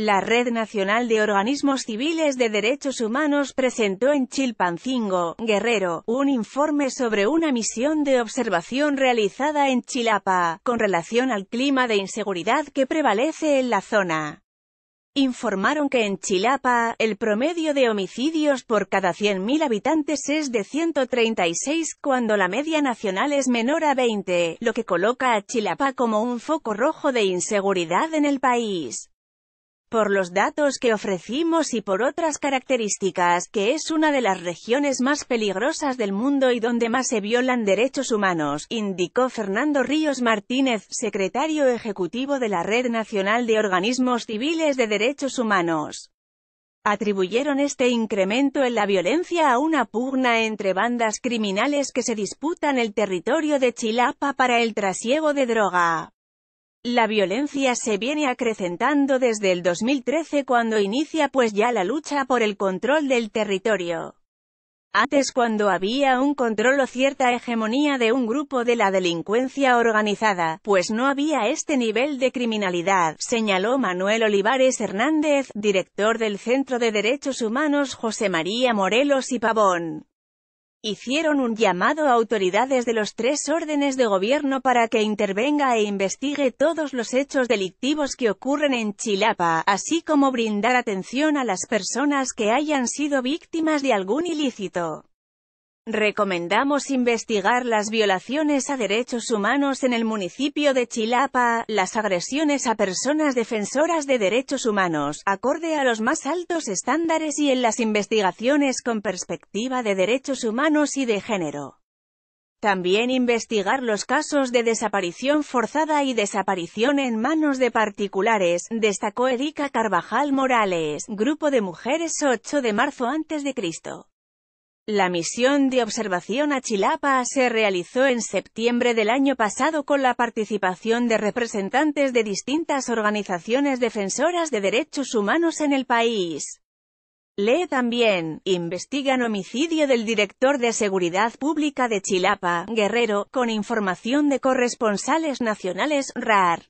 La Red Nacional de Organismos Civiles de Derechos Humanos presentó en Chilpancingo, Guerrero, un informe sobre una misión de observación realizada en Chilapa, con relación al clima de inseguridad que prevalece en la zona. Informaron que en Chilapa, el promedio de homicidios por cada 100.000 habitantes es de 136 cuando la media nacional es menor a 20, lo que coloca a Chilapa como un foco rojo de inseguridad en el país por los datos que ofrecimos y por otras características, que es una de las regiones más peligrosas del mundo y donde más se violan derechos humanos, indicó Fernando Ríos Martínez, secretario ejecutivo de la Red Nacional de Organismos Civiles de Derechos Humanos. Atribuyeron este incremento en la violencia a una pugna entre bandas criminales que se disputan el territorio de Chilapa para el trasiego de droga. La violencia se viene acrecentando desde el 2013 cuando inicia pues ya la lucha por el control del territorio. Antes cuando había un control o cierta hegemonía de un grupo de la delincuencia organizada, pues no había este nivel de criminalidad, señaló Manuel Olivares Hernández, director del Centro de Derechos Humanos José María Morelos y Pavón. Hicieron un llamado a autoridades de los tres órdenes de gobierno para que intervenga e investigue todos los hechos delictivos que ocurren en Chilapa, así como brindar atención a las personas que hayan sido víctimas de algún ilícito. Recomendamos investigar las violaciones a derechos humanos en el municipio de Chilapa, las agresiones a personas defensoras de derechos humanos, acorde a los más altos estándares y en las investigaciones con perspectiva de derechos humanos y de género. También investigar los casos de desaparición forzada y desaparición en manos de particulares, destacó Erika Carvajal Morales, Grupo de Mujeres 8 de marzo antes de Cristo. La misión de observación a Chilapa se realizó en septiembre del año pasado con la participación de representantes de distintas organizaciones defensoras de derechos humanos en el país. Lee también, investigan homicidio del director de Seguridad Pública de Chilapa, Guerrero, con información de corresponsales nacionales, RAR.